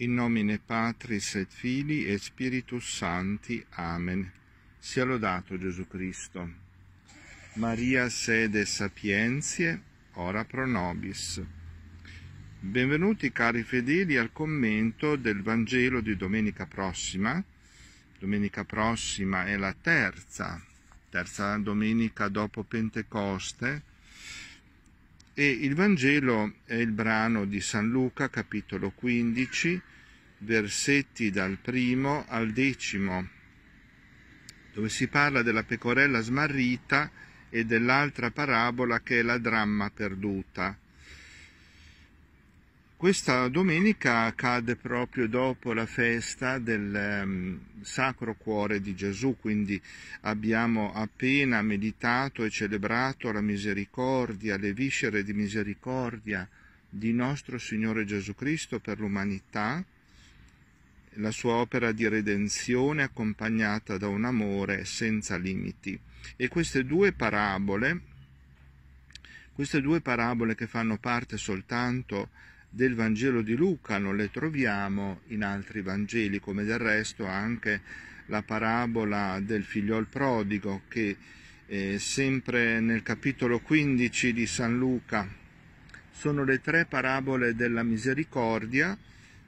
In nomine Patris et Filii e Spiritus Santi. Amen. Sia lodato Gesù Cristo. Maria sede sapienzie, ora pro nobis. Benvenuti cari fedeli al commento del Vangelo di domenica prossima. Domenica prossima è la terza, terza domenica dopo Pentecoste, e il Vangelo è il brano di San Luca, capitolo 15, versetti dal primo al decimo, dove si parla della pecorella smarrita e dell'altra parabola che è la dramma perduta. Questa domenica cade proprio dopo la festa del um, Sacro Cuore di Gesù, quindi abbiamo appena meditato e celebrato la misericordia, le viscere di misericordia di nostro Signore Gesù Cristo per l'umanità, la sua opera di redenzione accompagnata da un amore senza limiti. E queste due parabole, queste due parabole che fanno parte soltanto del Vangelo di Luca, non le troviamo in altri Vangeli, come del resto anche la parabola del figliol prodigo che eh, sempre nel capitolo 15 di San Luca sono le tre parabole della misericordia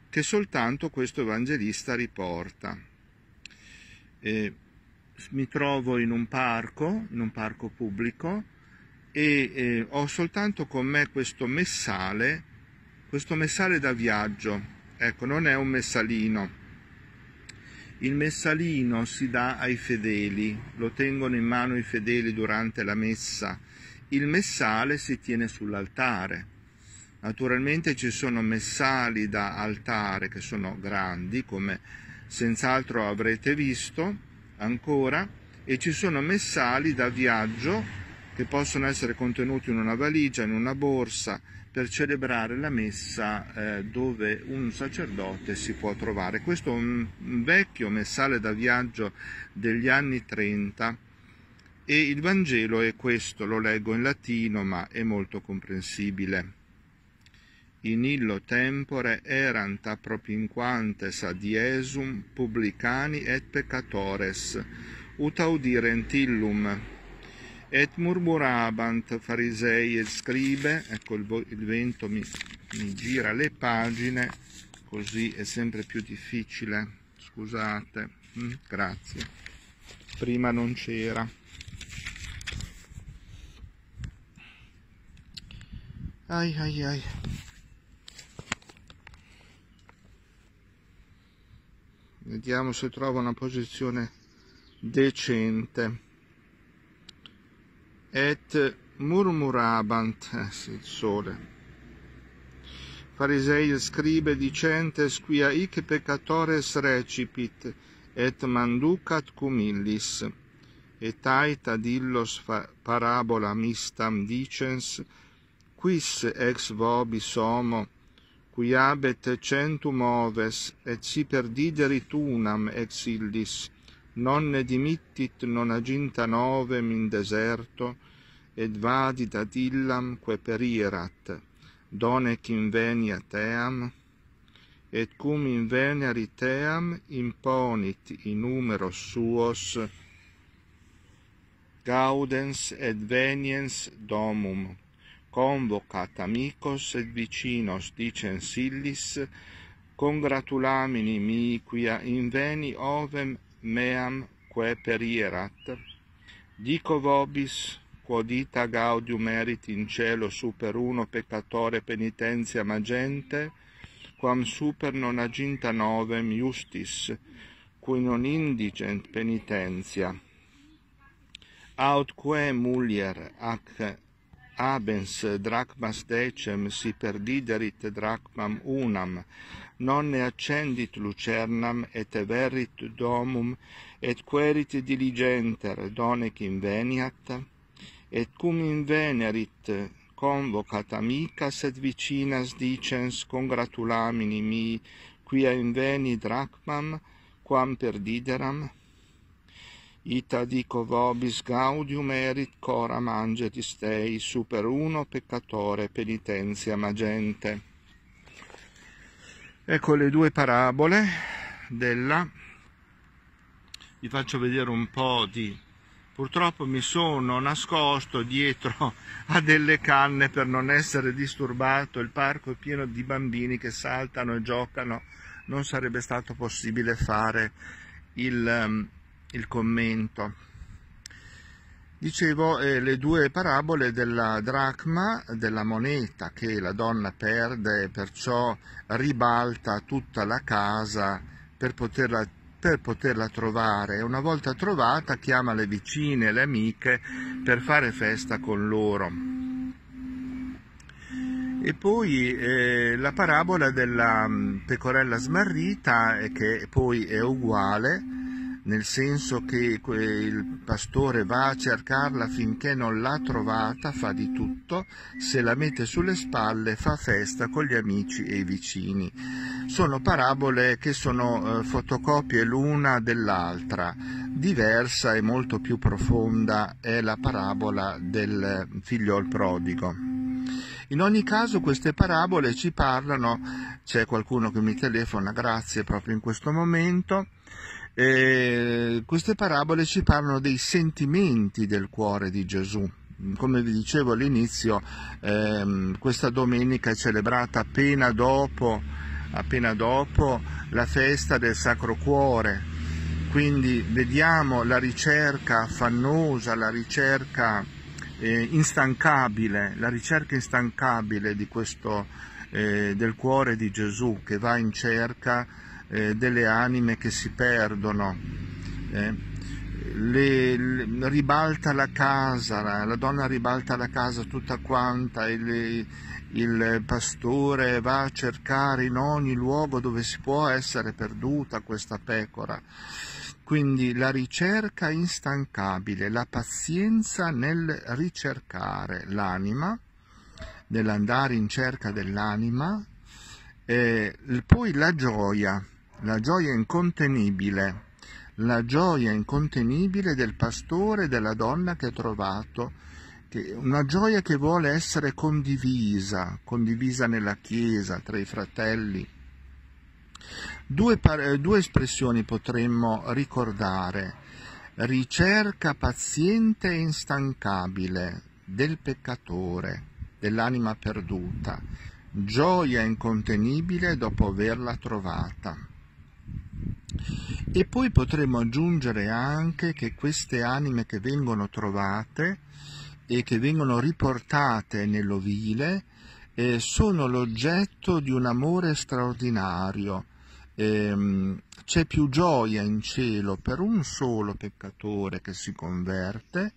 che soltanto questo evangelista riporta. E mi trovo in un parco, in un parco pubblico, e eh, ho soltanto con me questo messale questo messale da viaggio ecco non è un messalino il messalino si dà ai fedeli lo tengono in mano i fedeli durante la messa il messale si tiene sull'altare Naturalmente ci sono messali da altare che sono grandi, come senz'altro avrete visto ancora, e ci sono messali da viaggio che possono essere contenuti in una valigia, in una borsa, per celebrare la messa eh, dove un sacerdote si può trovare. Questo è un vecchio messale da viaggio degli anni 30 e il Vangelo è questo, lo leggo in latino ma è molto comprensibile. In illo tempore erant appropinquantes ad Iesum publicani et peccatores, ut audirent illum Et murmurabant farisei e scribe, ecco il, il vento mi, mi gira le pagine, così è sempre più difficile, scusate, mm, grazie, prima non c'era. Ai ai ai. Vediamo se trovo una posizione decente. et murmurabant eh, sit sole. Farisei scribe dicentes quia hic peccatores recipit, et manducat cum illis, et ad illos parabola mistam dicens, quis ex vobis homo, qui abet centum oves, et si perdiderit unam ex illis, non ne dimittit non aginta novem in deserto, et vadit ad illam que perierat, done cim venia team, et cum in veneri imponit in numero suos gaudens et veniens domum convocat amicos et vicinos dicens illis congratulamini mi quia in veni ovem meam que perierat, dico vobis quodita gaudium erit in cielo super uno peccatore penitentia magente, quam super non aginta novem justis, cui non indigent penitentia. Aut quae mulier ac abens drachmas decem si perdiderit drachmam unam non ne accendit lucernam et verit domum et querit diligenter donec inveniat et cum invenerit convocat amicas et vicinas dicens congratulamini mi quia inveni drachmam quam perdideram Ita dico vobis gaudium erit cora mangetis Dei, super uno peccatore penitenzia magente. Ecco le due parabole della... Vi faccio vedere un po' di... Purtroppo mi sono nascosto dietro a delle canne per non essere disturbato, il parco è pieno di bambini che saltano e giocano, non sarebbe stato possibile fare il ehm, il commento. Dicevo eh, le due parabole della dracma, della moneta che la donna perde e perciò ribalta tutta la casa per poterla per poterla trovare. Una volta trovata chiama le vicine, le amiche per fare festa con loro. E poi eh, la parabola della mm, pecorella smarrita, eh, che poi è uguale, nel senso che il pastore va a cercarla finché non l'ha trovata, fa di tutto, se la mette sulle spalle fa festa con gli amici e i vicini. Sono parabole che sono eh, fotocopie l'una dell'altra, diversa e molto più profonda è la parabola del figliol prodigo. In ogni caso queste parabole ci parlano, c'è qualcuno che mi telefona, grazie proprio in questo momento, eh, queste parabole ci parlano dei sentimenti del cuore di Gesù. Come vi dicevo all'inizio, ehm, questa domenica è celebrata appena dopo, appena dopo la festa del Sacro Cuore. Quindi vediamo la ricerca affannosa, la ricerca eh, instancabile, la ricerca instancabile questo, eh, del cuore di Gesù che va in cerca di eh, delle anime che si perdono. Eh. Le, le, ribalta la casa, la, la, donna ribalta la casa tutta quanta, il, il pastore va a cercare in ogni luogo dove si può essere perduta questa pecora. Quindi la ricerca instancabile, la pazienza nel ricercare l'anima, nell'andare in cerca dell'anima, e poi la gioia, la gioia incontenibile, la gioia incontenibile del pastore e della donna che ha trovato, una gioia che vuole essere condivisa, condivisa nella Chiesa, tra i fratelli. Due, due espressioni potremmo ricordare, ricerca paziente e instancabile del peccatore, dell'anima perduta, gioia incontenibile dopo averla trovata. E poi potremmo aggiungere anche che queste anime che vengono trovate e che vengono riportate nell'ovile eh, sono l'oggetto di un amore straordinario. Eh, c'è più gioia in cielo per un solo peccatore che si converte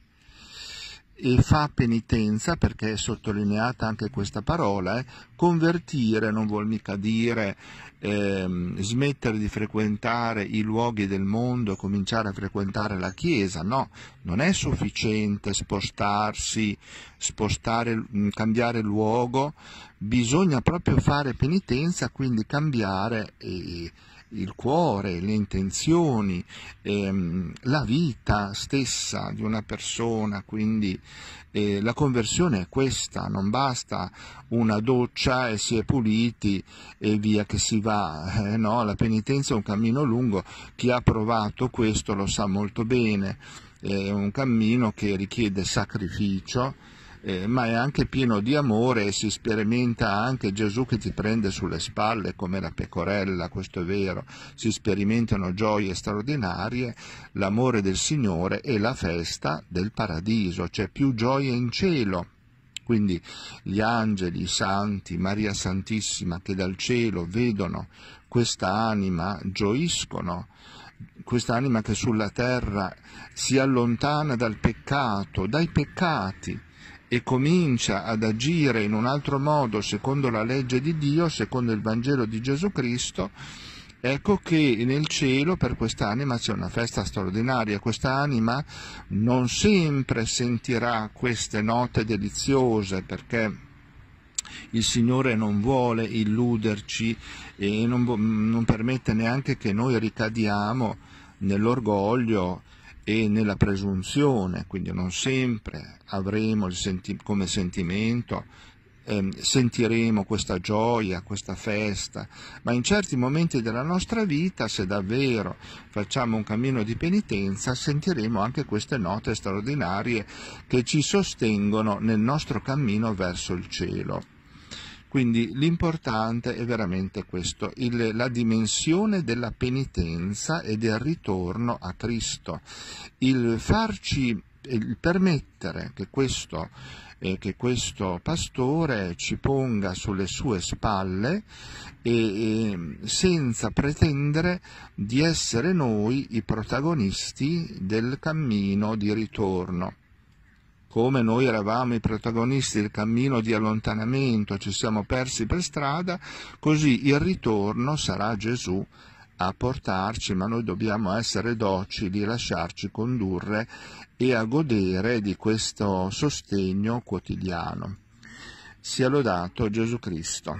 e fa penitenza, perché è sottolineata anche questa parola, eh? convertire non vuol mica dire ehm, smettere di frequentare i luoghi del mondo e cominciare a frequentare la Chiesa, no, non è sufficiente spostarsi, spostare, mm, cambiare luogo, bisogna proprio fare penitenza, quindi cambiare. E, il cuore, le intenzioni, ehm, la vita stessa di una persona, quindi eh, la conversione è questa, non basta una doccia e si è puliti e via che si va, eh, no, la penitenza è un cammino lungo, chi ha provato questo lo sa molto bene, è un cammino che richiede sacrificio, eh, ma è anche pieno di amore e si sperimenta anche Gesù che ti prende sulle spalle come la pecorella, questo è vero, si sperimentano gioie straordinarie, l'amore del Signore e la festa del paradiso, c'è più gioia in cielo quindi gli angeli, i santi, Maria Santissima che dal cielo vedono questa anima, gioiscono, questa anima che sulla terra si allontana dal peccato, dai peccati e comincia ad agire in un altro modo secondo la legge di Dio, secondo il Vangelo di Gesù Cristo, Ecco che nel cielo per quest'anima c'è una festa straordinaria, quest'anima non sempre sentirà queste note deliziose perché il Signore non vuole illuderci e non, non permette neanche che noi ricadiamo nell'orgoglio e nella presunzione, quindi non sempre avremo senti- come sentimento, ehm, sentiremo questa gioia, questa festa, ma in certi momenti della nostra vita, se davvero facciamo un cammino di penitenza, sentiremo anche queste note straordinarie che ci sostengono nel nostro cammino verso il cielo. Quindi l'importante è veramente questo, il, la dimensione della penitenza e del ritorno a Cristo, il farci, il permettere che questo eh, che questo pastore ci ponga sulle sue spalle e, e, senza pretendere di essere noi i protagonisti del cammino di ritorno come noi eravamo i protagonisti del cammino di allontanamento, ci siamo persi per strada, così il ritorno sarà Gesù a portarci, ma noi dobbiamo essere docili, lasciarci condurre e a godere di questo sostegno quotidiano. Sia lodato Gesù Cristo.